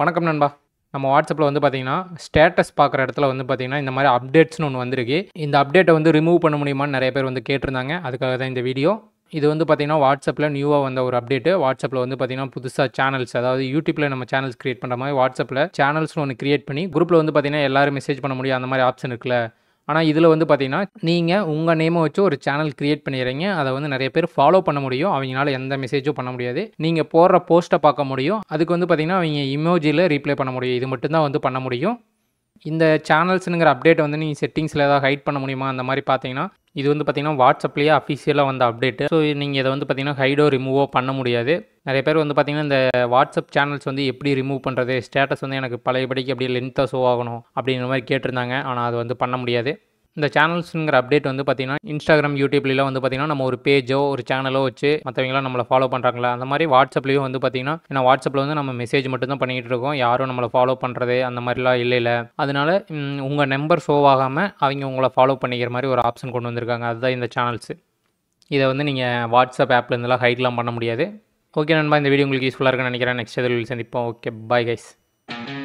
வணக்கம் நண்பா நம்ம வாட்ஸ்அப்பில் வந்து பார்த்திங்கன்னா ஸ்டேட்டஸ் பார்க்குற இடத்துல வந்து பார்த்திங்கன்னா இந்த மாதிரி அப்டேட்ஸ்னு ஒன்று வந்திருக்கு இந்த அப்டேட்டை வந்து ரிமூவ் பண்ண முடியுமான்னு நிறைய பேர் வந்து கேட்டிருந்தாங்க அதுக்காக தான் இந்த வீடியோ இது வந்து பார்த்திங்கன்னா வாட்ஸ்அப்பில் நியூவாக வந்த ஒரு அப்டேட்டு வாட்ஸ்அப்பில் வந்து பார்த்திங்கன்னா புதுசாக சேனல்ஸ் அதாவது யூடியூப்பில் நம்ம சேனல்ஸ் கிரியேட் பண்ணுற மாதிரி வாட்ஸ்அப்பில் சேனல்ஸ்னு ஒன்று க்ரியேட் பண்ணி குரூப்பில் வந்து பார்த்திங்கன்னா எல்லோரும் மெசேஜ் பண்ண முடியும் அந்த மாதிரி ஆப்ஷன் இருக்குல்ல ஆனால் இதில் வந்து பார்த்தீங்கன்னா நீங்கள் உங்கள் நேமை வச்சு ஒரு சேனல் க்ரியேட் பண்ணிடுறீங்க அதை வந்து நிறைய பேர் ஃபாலோ பண்ண முடியும் அவங்களால எந்த மெசேஜும் பண்ண முடியாது நீங்கள் போடுற போஸ்ட்டை பார்க்க முடியும் அதுக்கு வந்து பார்த்தீங்கன்னா அவங்க இமோஜியில் ரீப்ளை பண்ண முடியும் இது மட்டும்தான் வந்து பண்ண முடியும் இந்த சேனல்ஸுங்கிற அப்டேட் வந்து நீங்கள் செட்டிங்ஸில் ஏதாவது ஹைட் பண்ண முடியுமா அந்த மாதிரி பார்த்தீங்கன்னா இது வந்து பார்த்திங்கன்னா வாட்ஸ்அப்லேயே அஃபிஷியலாக வந்த அப்டேட்டு ஸோ நீங்கள் இதை வந்து பார்த்திங்கன்னா ஹைடோ ரிமூவோ பண்ண முடியாது நிறைய பேர் வந்து பார்த்திங்கன்னா இந்த வாட்ஸ்அப் சேனல்ஸ் வந்து எப்படி ரிமூவ் பண்ணுறது ஸ்டேட்டஸ் வந்து எனக்கு பழையபடிக்கு அப்படியே லென்த்தாக ஷோ ஆகணும் அப்படிங்கிற மாதிரி கேட்டிருந்தாங்க ஆனால் அது வந்து பண்ண முடியாது இந்த சேனல்ஸுங்கிற அப்டேட் வந்து பார்த்தீங்கன்னா இன்ஸ்டாகிராம் யூடியூப்லாம் வந்து பார்த்தீங்கன்னா நம்ம ஒரு பேஜோ ஒரு சேனலோ வச்சு மற்றவங்களாம் நம்மளை ஃபாலோ பண்ணுறாங்களா அந்த மாதிரி வாட்ஸ்அப்லேயும் வந்து பார்த்தீங்கன்னா ஏன்னா வாட்ஸ்அப்பில் வந்து நம்ம மெசேஜ் மட்டும் தான் பண்ணிகிட்டு இருக்கோம் யாரும் நம்மளை ஃபாலோ பண்ணுறது அந்த மாதிரிலாம் இல்லை இல்லை அதனால் உங்கள் நம்பர் ஷோ ஆகாமல் அவங்க உங்களை ஃபாலோ பண்ணிக்கிற மாதிரி ஒரு ஆப்ஷன் கொண்டு வந்திருக்காங்க அதுதான் இந்த சேனல்ஸு இதை வந்து நீங்கள் வாட்ஸ்அப் ஆப்லேருந்துலாம் ஹைட்லாம் பண்ண முடியாது ஓகே நண்பா இந்த வீடியோ உங்களுக்கு யூஸ்ஃபுல்லாக இருக்குன்னு நினைக்கிறேன் நெக்ஸ்ட் இதில் சந்திப்போம் ஓகே பாய் கைஸ்